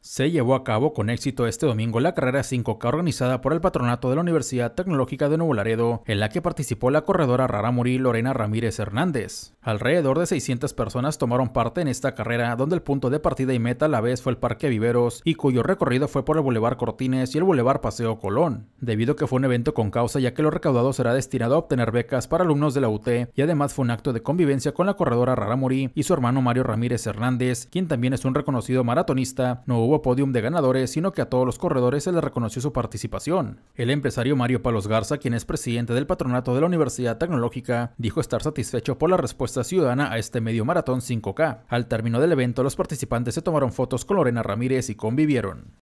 se llevó a cabo con éxito este domingo la carrera 5K organizada por el patronato de la Universidad Tecnológica de Nuevo Laredo, en la que participó la corredora Raramuri Lorena Ramírez Hernández. Alrededor de 600 personas tomaron parte en esta carrera, donde el punto de partida y meta a la vez fue el Parque Viveros y cuyo recorrido fue por el Boulevard Cortines y el Boulevard Paseo Colón debido a que fue un evento con causa ya que lo recaudado será destinado a obtener becas para alumnos de la UT y además fue un acto de convivencia con la corredora Rara Morí y su hermano Mario Ramírez Hernández, quien también es un reconocido maratonista. No hubo podium de ganadores, sino que a todos los corredores se les reconoció su participación. El empresario Mario Palos Garza, quien es presidente del patronato de la Universidad Tecnológica, dijo estar satisfecho por la respuesta ciudadana a este medio maratón 5K. Al término del evento, los participantes se tomaron fotos con Lorena Ramírez y convivieron.